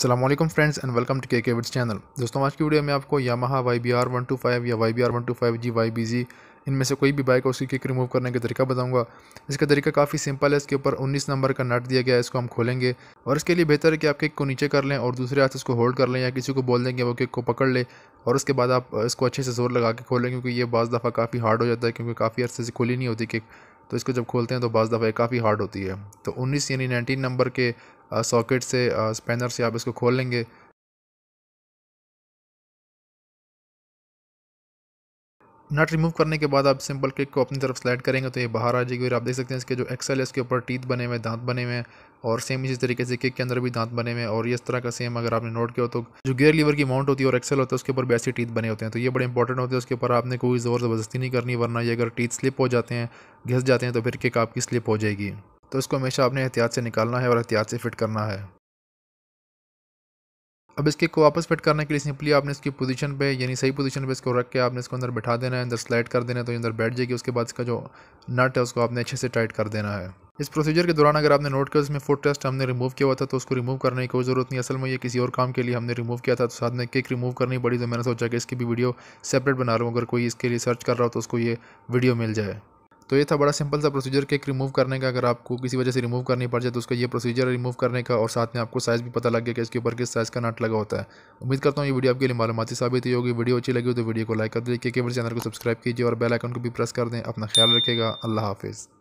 Aslam friends and welcome to K K wits channel दोस्तों आज की वीडियो में आपको Yamaha Y B R one two five या Y B R one two five G Y B G इनमें से कोई भी बाइक और उसकी किक रिमूव करने का तरीका बताऊंगा इसका तरीका काफ़ी सिंपल है इसके ऊपर 19 नंबर का नट दिया गया है इसको हम खोलेंगे और इसके लिए बेहतर है कि आप किक को नीचे कर लें और दूसरे हाथ इसको होल्ड कर लें या किसी को बोल दें कि वो किक को पकड़ ले और उसके बाद आप इसको अच्छे से जोर लगा के खोलें क्योंकि ये बाज़ दफ़ा काफ़ी हार्ड हो जाता है क्योंकि काफ़ी अर्से से खुली नहीं होती किक तो इसको जब खोलते हैं तो बाज़ दफ़ा काफ़ी हार्ड होती है तो उन्नीस यानी नाइनटीन नंबर के सॉकेट से स्पैनर से आप इसको खोल लेंगे नट रिमूव करने के बाद आप सिंपल क्लिक को अपनी तरफ स्लाइड करेंगे तो ये बाहर आ जाएगी और आप देख सकते हैं इसके जो एक्सल है इसके ऊपर टीथ बने हुए दांत बने हुए हैं और सेम इसी तरीके से किक के अंदर भी दांत बने हुए हैं और इस तरह का सेम अगर आपने नोट किया हो तो जो गियर लीवर की माउंट होती है और एक्सल होता है उसके ऊपर वैसे टीथ बने होते हैं तो ये बड़े इंपॉर्टेंट होते हैं उसके ऊपर आपने कोई ज़ोर ज़बरदस्ती नहीं करनी वरना ये अगर टीथ स्लिप हो जाते हैं घिस जाते हैं तो फिर किक आपकी स्लिप हो जाएगी तो इसको हमेशा आपने एहतियात से निकालना है और एहतियात से फिट करना है अब इसके को वापस फिट करने के लिए सिंपली आपने इसकी पोजीशन पे यानी सही पोजीशन पे इसको रख के आपने इसको अंदर बैठा देना है अंदर स्लाइड कर देना है तो अंदर बैठ जाएगी उसके बाद इसका जो नट है उसको आपने अच्छे से टाइट कर देना है इस प्रोसीजर के दौरान अगर आपने नोट किया उसमें फुट टेस्ट हमने रिमूव किया हुआ था तो उसको रिमूव करने की कोई ज़रूरत नहीं असल में ये किसी और काम के लिए हमने रिमूव किया था तो साथ में किक रिमूव करनी पड़ी तो मैंने सोचा कि इसकी भी वीडियो सेपरेट बना रहा हूँ अगर कोई इसके लिए सर्च कर रहा हो तो उसको ये वीडियो मिल जाए तो ये था बड़ा सिंपल सा प्रोसीजर केक रिमूव करने का अगर आपको किसी वजह से रिमूव करनी पड़ जाए तो उसका ये प्रोसीजर रिमूव करने का और साथ में आपको साइज़ भी पता लग गया कि इसके ऊपर किस साइज़ का नट लगा होता है उम्मीद करता हूँ ये वीडियो आपके लिए मालूमती साबित ही होगी वीडियो अच्छी लगी हो तो वीडियो को लाइक कर दीजिए केवल चैनल को सब्सक्राइब कीजिए और बेल आइकन को भी प्रेस कर दें अपना ख्याल रखेगा अल्लाह हाफिज़